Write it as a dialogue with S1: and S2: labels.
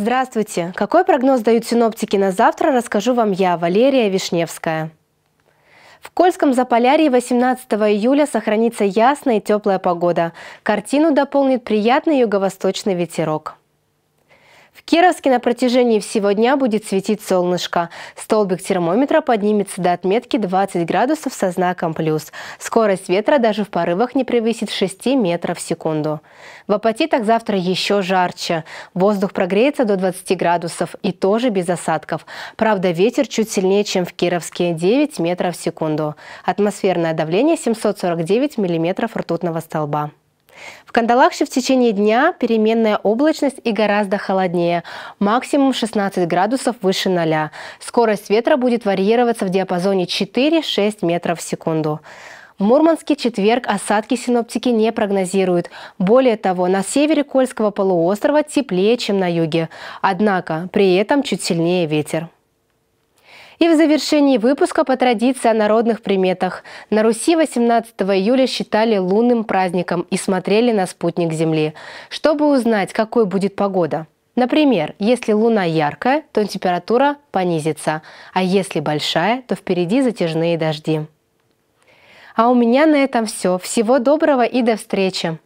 S1: Здравствуйте! Какой прогноз дают синоптики на завтра, расскажу вам я, Валерия Вишневская. В Кольском Заполярье 18 июля сохранится ясная и теплая погода. Картину дополнит приятный юго-восточный ветерок. В Кировске на протяжении всего дня будет светить солнышко. Столбик термометра поднимется до отметки 20 градусов со знаком «плюс». Скорость ветра даже в порывах не превысит 6 метров в секунду. В Апатитах завтра еще жарче. Воздух прогреется до 20 градусов и тоже без осадков. Правда, ветер чуть сильнее, чем в Кировске – 9 метров в секунду. Атмосферное давление 749 миллиметров ртутного столба. В Кандалакше в течение дня переменная облачность и гораздо холоднее. Максимум 16 градусов выше 0. Скорость ветра будет варьироваться в диапазоне 4-6 метров в секунду. В Мурманске четверг осадки синоптики не прогнозируют. Более того, на севере Кольского полуострова теплее, чем на юге. Однако при этом чуть сильнее ветер. И в завершении выпуска по традиции о народных приметах. На Руси 18 июля считали лунным праздником и смотрели на спутник Земли, чтобы узнать, какой будет погода. Например, если луна яркая, то температура понизится, а если большая, то впереди затяжные дожди. А у меня на этом все. Всего доброго и до встречи!